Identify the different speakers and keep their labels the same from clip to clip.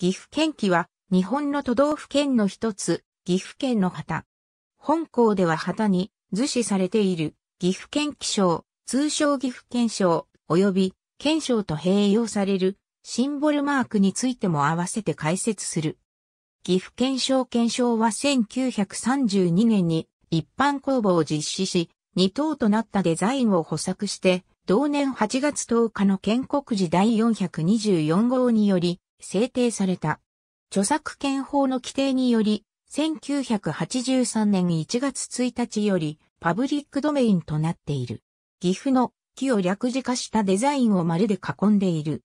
Speaker 1: 岐阜県旗は日本の都道府県の一つ、岐阜県の旗。本校では旗に図示されている岐阜県旗章、通称岐阜県章及び県章と併用されるシンボルマークについても合わせて解説する。岐阜県章県章は1932年に一般公募を実施し、二等となったデザインを補作して、同年8月10日の建国時第424号により、制定された。著作権法の規定により、1983年1月1日よりパブリックドメインとなっている。岐阜の木を略字化したデザインを丸で囲んでいる。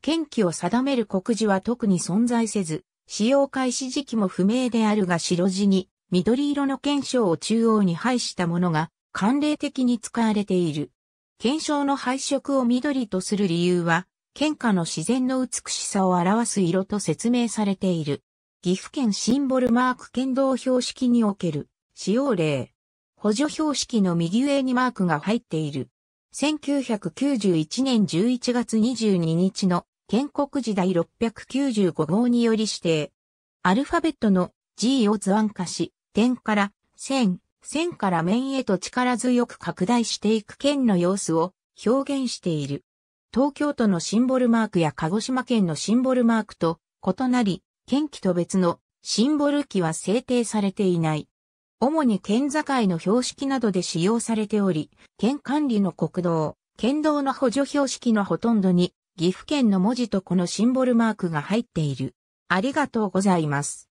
Speaker 1: 県旗を定める告示は特に存在せず、使用開始時期も不明であるが白地に緑色の検章を中央に配したものが慣例的に使われている。検章の配色を緑とする理由は、県下の自然の美しさを表す色と説明されている。岐阜県シンボルマーク県道標識における使用例。補助標識の右上にマークが入っている。1991年11月22日の建国時代695号により指定。アルファベットの G を図案化し、点から線、線から面へと力強く拡大していく県の様子を表現している。東京都のシンボルマークや鹿児島県のシンボルマークと異なり、県旗と別のシンボル旗は制定されていない。主に県境の標識などで使用されており、県管理の国道、県道の補助標識のほとんどに岐阜県の文字とこのシンボルマークが入っている。ありがとうございます。